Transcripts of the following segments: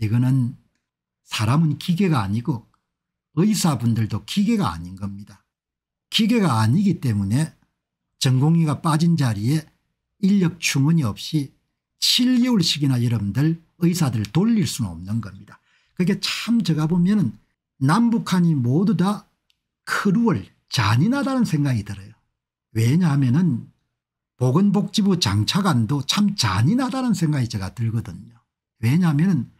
이거는 사람은 기계가 아니고 의사분들도 기계가 아닌 겁니다. 기계가 아니기 때문에 전공의가 빠진 자리에 인력 충원이 없이 7개월씩이나 여러분들 의사들 돌릴 수는 없는 겁니다. 그게 참 제가 보면 은 남북한이 모두 다 크루얼 잔인하다는 생각이 들어요. 왜냐하면 은 보건복지부 장차관도 참 잔인하다는 생각이 제가 들거든요. 왜냐하면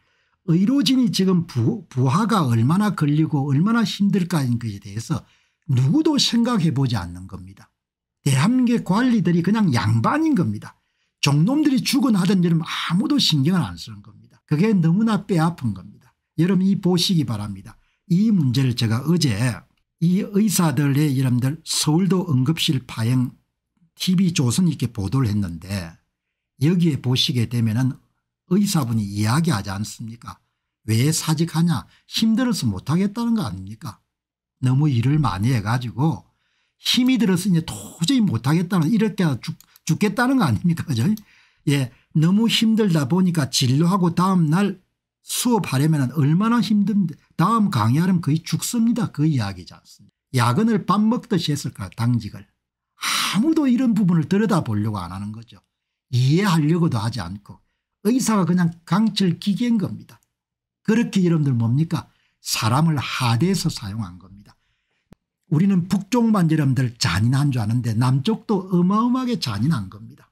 의료진이 지금 부, 부하가 얼마나 걸리고 얼마나 힘들까인 것에 대해서 누구도 생각해 보지 않는 겁니다. 대한민국 의 관리들이 그냥 양반인 겁니다. 종놈들이 죽어나던 여름 아무도 신경을 안 쓰는 겁니다. 그게 너무나 뼈아픈 겁니다. 여러분 이 보시기 바랍니다. 이 문제를 제가 어제 이 의사들의 여러분들 서울도 응급실 파행 TV조선 이렇게 보도를 했는데 여기에 보시게 되면 은 의사분이 이야기하지 않습니까 왜 사직하냐 힘들어서 못하겠다는 거 아닙니까 너무 일을 많이 해가지고 힘이 들어서 이제 도저히 못하겠다는 이렇게 죽, 죽겠다는 거 아닙니까 그죠 예 너무 힘들다 보니까 진료하고 다음날 수업하려면 얼마나 힘든데 다음 강의하려면 거의 죽습니다 그 이야기지 않습니까 야근을 밥 먹듯이 했을까 당직을 아무도 이런 부분을 들여다보려고 안 하는 거죠 이해하려고도 하지 않고 의사가 그냥 강철 기계인 겁니다. 그렇게 여러분들 뭡니까 사람을 하대해서 사용한 겁니다. 우리는 북쪽만 여러분들 잔인한 줄 아는데 남쪽도 어마어마하게 잔인한 겁니다.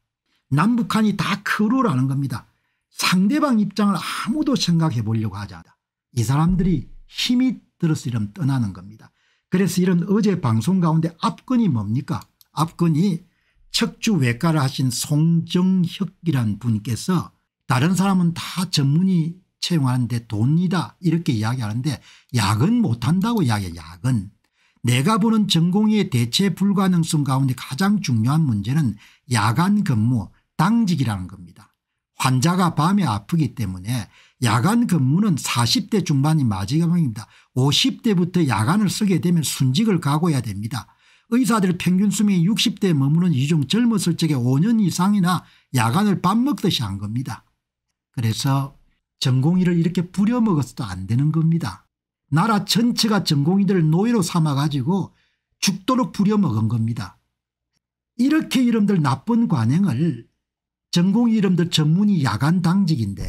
남북한이 다 크루라는 겁니다. 상대방 입장을 아무도 생각해 보려고 하지 않아. 이 사람들이 힘이 들어서 이런 떠나는 겁니다. 그래서 이런 어제 방송 가운데 압권이 뭡니까 압권이 척주 외과를 하신 송정혁이란 분께서 다른 사람은 다 전문의 채용하는데 돈이다 이렇게 이야기하는데 약은 못한다고 이야기해 약은. 내가 보는 전공의 대체 불가능성 가운데 가장 중요한 문제는 야간 근무 당직이라는 겁니다. 환자가 밤에 아프기 때문에 야간 근무는 40대 중반이 마지막입니다. 50대부터 야간을 쓰게 되면 순직을 각오해야 됩니다. 의사들 평균 수명이 60대에 머무는 이중 젊었을 적에 5년 이상이나 야간을 밥 먹듯이 한 겁니다. 그래서 전공의를 이렇게 부려먹어서도 안 되는 겁니다. 나라 전체가 전공의들을 노예로 삼아가지고 죽도록 부려먹은 겁니다. 이렇게 이름들 나쁜 관행을 전공의 이름들 전문이 야간 당직인데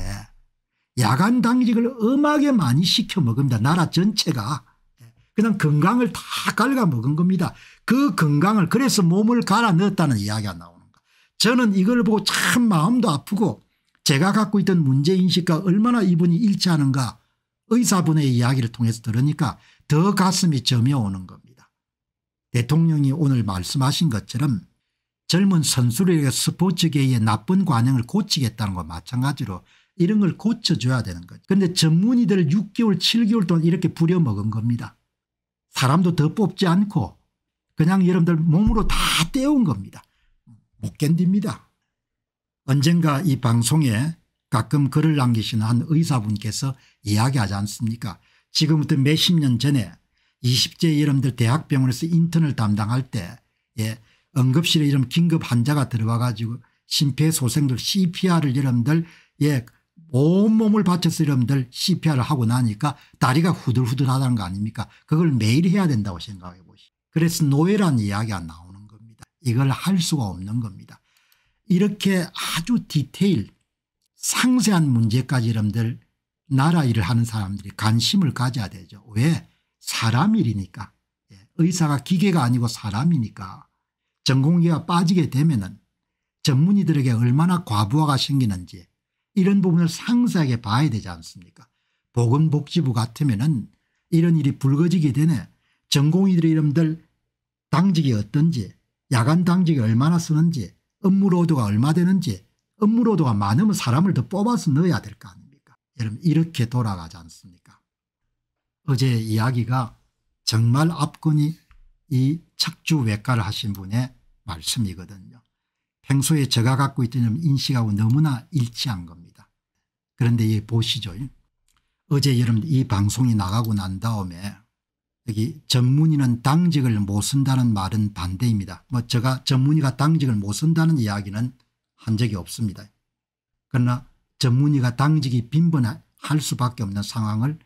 야간 당직을 엄하게 많이 시켜 먹습니다. 나라 전체가. 그냥 건강을 다 갉아먹은 겁니다. 그 건강을 그래서 몸을 갈아 넣었다는 이야기가 나오는 거 저는 이걸 보고 참 마음도 아프고 제가 갖고 있던 문제인식과 얼마나 이분이 일치하는가 의사분의 이야기를 통해서 들으니까 더 가슴이 점여오는 겁니다. 대통령이 오늘 말씀하신 것처럼 젊은 선수들에게 스포츠계의 나쁜 관행을 고치겠다는 것 마찬가지로 이런 걸 고쳐줘야 되는 거죠. 그런데 전문의들을 6개월 7개월 동안 이렇게 부려먹은 겁니다. 사람도 더 뽑지 않고 그냥 여러분들 몸으로 다 때운 겁니다. 못 견딥니다. 언젠가 이 방송에 가끔 글을 남기시는 한 의사분께서 이야기하지 않습니까 지금부터 몇십 년 전에 20대 여러분들 대학병원에서 인턴을 담당할 때 예, 응급실에 이런 긴급 환자가 들어와 가지고 심폐소생술 cpr을 여러분들 예, 온몸을 바쳐서 여러분들 cpr을 하고 나니까 다리가 후들후들하다는 거 아닙니까 그걸 매일 해야 된다고 생각해 보시죠. 그래서 노예란 이야기가 나오는 겁니다. 이걸 할 수가 없는 겁니다. 이렇게 아주 디테일 상세한 문제까지 여러분들 나라 일을 하는 사람들이 관심을 가져야 되죠. 왜? 사람 일이니까. 예, 의사가 기계가 아니고 사람이니까 전공기가 빠지게 되면 전문의들에게 얼마나 과부하가 생기는지 이런 부분을 상세하게 봐야 되지 않습니까 보건복지부 같으면 이런 일이 불거지게 되네 전공의들의 이름들 당직이 어떤지 야간 당직이 얼마나 쓰는지 업무로드가 얼마 되는지 업무로드가 많으면 사람을 더 뽑아서 넣어야 될 거 아닙니까 여러분 이렇게 돌아가지 않습니까 어제 이야기가 정말 압권이 이 척주 외과를 하신 분의 말씀이거든요 평소에 제가 갖고 있던 인식하고 너무나 일치한 겁니다 그런데 보시죠 어제 여러분 이 방송이 나가고 난 다음에 여기 전문의는 당직을 못 쓴다는 말은 반대입니다. 뭐 제가 전문의가 당직을 못 쓴다는 이야기는 한 적이 없습니다. 그러나 전문의가 당직이 빈번할 수밖에 없는 상황을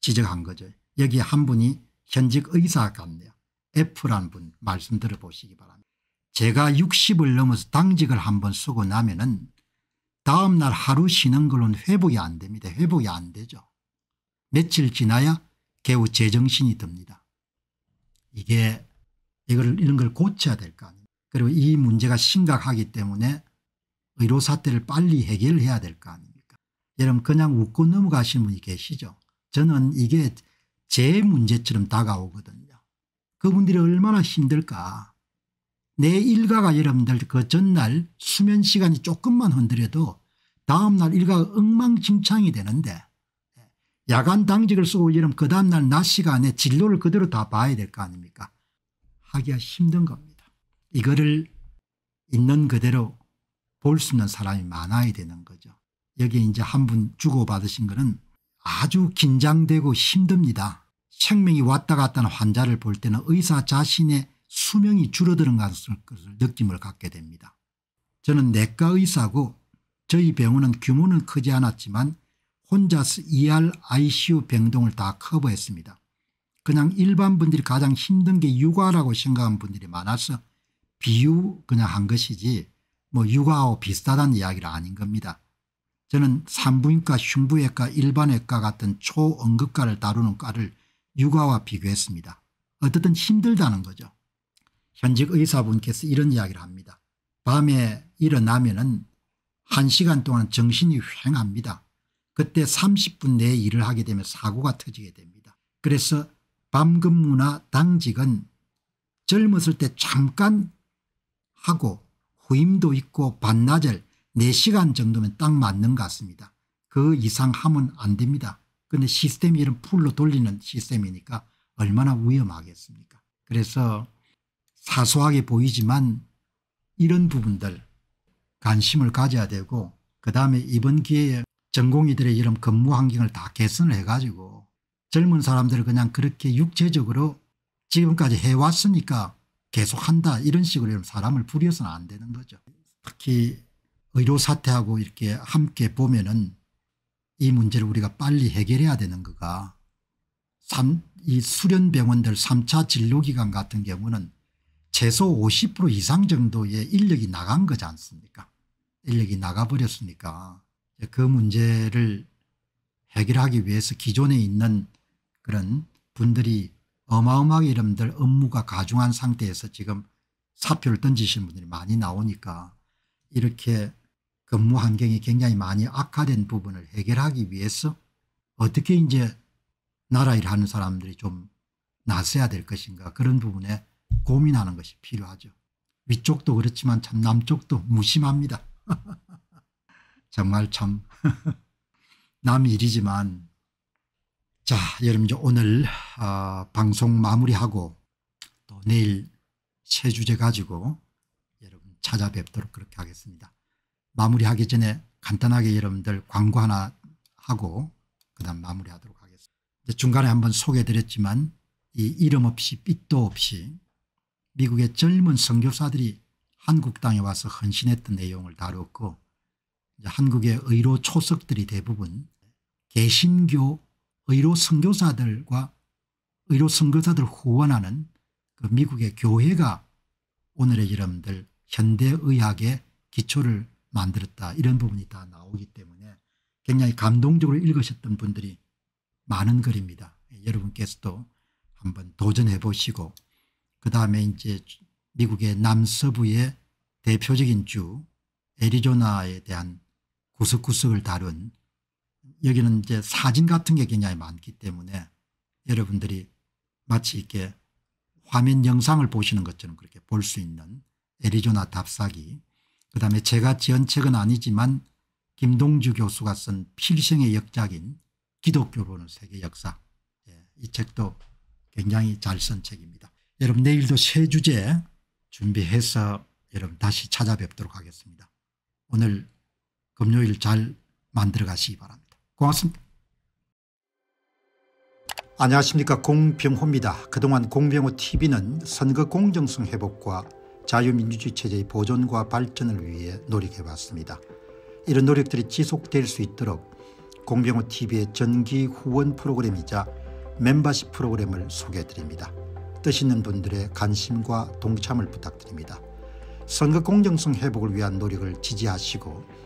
지적한 거죠. 여기 한 분이 현직 의사 같네요. F라는 분 말씀 들어보시기 바랍니다. 제가 60을 넘어서 당직을 한 번 쓰고 나면 은 다음날 하루 쉬는 걸로는 회복이 안 됩니다. 회복이 안 되죠. 며칠 지나야 개우 제정신이 듭니다. 이게 이걸 이런 걸 고쳐야 될 거 아닙니까 그리고 이 문제가 심각하기 때문에 의료사태를 빨리 해결해야 될 거 아닙니까 여러분 그냥 웃고 넘어가시는 분이 계시죠. 저는 이게 제 문제처럼 다가오거든요. 그분들이 얼마나 힘들까. 내 일가가 여러분들 그 전날 수면 시간이 조금만 흔들려도 다음날 일가가 엉망진창이 되는데 야간 당직을 쓰고 이러면 그 다음날 낮 시간에 진로를 그대로 다 봐야 될 거 아닙니까 하기가 힘든 겁니다. 이거를 있는 그대로 볼 수 있는 사람이 많아야 되는 거죠. 여기 이제 한 분 주고받으신 거는 아주 긴장되고 힘듭니다. 생명이 왔다 갔다 하는 환자를 볼 때는 의사 자신의 수명이 줄어드는 것을 느낌을 갖게 됩니다. 저는 내과 의사고 저희 병원은 규모는 크지 않았지만 혼자 ER, ICU 병동을 다 커버했습니다. 그냥 일반 분들이 가장 힘든 게 육아라고 생각한 분들이 많아서 비유 그냥 한 것이지 뭐 육아하고 비슷하다는 이야기를 아닌 겁니다. 저는 산부인과 흉부외과 일반외과 같은 초응급과를 다루는 과를 육아와 비교했습니다. 어쨌든 힘들다는 거죠. 현직 의사분께서 이런 이야기를 합니다. 밤에 일어나면 은 1시간 동안 정신이 휑합니다. 그때 30분 내에 일을 하게 되면 사고가 터지게 됩니다. 그래서 밤근무나 당직은 젊었을 때 잠깐 하고 후임도 있고 반나절 4시간 정도면 딱 맞는 것 같습니다. 그 이상 하면 안 됩니다. 근데 시스템이 이런 풀로 돌리는 시스템이니까 얼마나 위험하겠습니까 그래서 사소하게 보이지만 이런 부분들 관심을 가져야 되고 그 다음에 이번 기회에 전공의들의 이런 근무 환경을 다 개선을 해가지고 젊은 사람들을 그냥 그렇게 육체적으로 지금까지 해왔으니까 계속한다 이런 식으로 사람을 부려서는 안 되는 거죠. 특히 의료 사태하고 이렇게 함께 보면은 이 문제를 우리가 빨리 해결해야 되는 거가 이 수련병원들 3차 진료기간 같은 경우는 최소 50% 이상 정도의 인력이 나간 거지 않습니까 인력이 나가버렸으니까 그 문제를 해결하기 위해서 기존에 있는 그런 분들이 어마어마하게 이름들 업무가 가중한 상태에서 지금 사표를 던지신 분들이 많이 나오니까 이렇게 근무 환경이 굉장히 많이 악화된 부분을 해결하기 위해서 어떻게 이제 나라 일 하는 사람들이 좀 나서야 될 것인가 그런 부분에 고민하는 것이 필요하죠. 위쪽도 그렇지만 참 남쪽도 무심합니다. 정말 참 남 일이지만 자 여러분 이제 오늘 어, 방송 마무리하고 또 내일 새 주제 가지고 여러분 찾아뵙도록 그렇게 하겠습니다. 마무리하기 전에 간단하게 여러분들 광고 하나 하고 그 다음 마무리하도록 하겠습니다. 중간에 한번 소개드렸지만 해이 이름 없이 빛도 없이 미국의 젊은 선교사들이 한국 땅에 와서 헌신했던 내용을 다뤘고 한국의 의료 초석들이 대부분 개신교 의료 선교사들과 의료 선교사들 후원하는 그 미국의 교회가 오늘의 여러분들 현대의학의 기초를 만들었다 이런 부분이 다 나오기 때문에 굉장히 감동적으로 읽으셨던 분들이 많은 글입니다. 예, 여러분께서도 한번 도전해 보시고 그 다음에 이제 미국의 남서부의 대표적인 주 애리조나에 대한 구석구석을 다룬 여기는 이제 사진 같은 게 굉장히 많기 때문에 여러분들이 마치 이렇게 화면 영상을 보시는 것처럼 그렇게 볼 수 있는 애리조나 답사기 그다음에 제가 지은 책은 아니지만 김동주 교수가 쓴 필생의 역작인 기독교 보는 세계 역사 예, 이 책도 굉장히 잘 쓴 책입니다. 여러분 내일도 새 주제 준비해서 여러분 다시 찾아뵙도록 하겠습니다. 오늘 금요일 잘 만들어 가시기 바랍니다. 고맙습니다. 안녕하십니까 공병호입니다. 그동안 공병호TV는 선거 공정성 회복과 자유민주주의 체제의 보존과 발전을 위해 노력해왔습니다. 이런 노력들이 지속될 수 있도록 공병호TV의 전기 후원 프로그램이자 멤버십 프로그램을 소개해드립니다. 뜻 있는 분들의 관심과 동참을 부탁드립니다. 선거 공정성 회복을 위한 노력을 지지하시고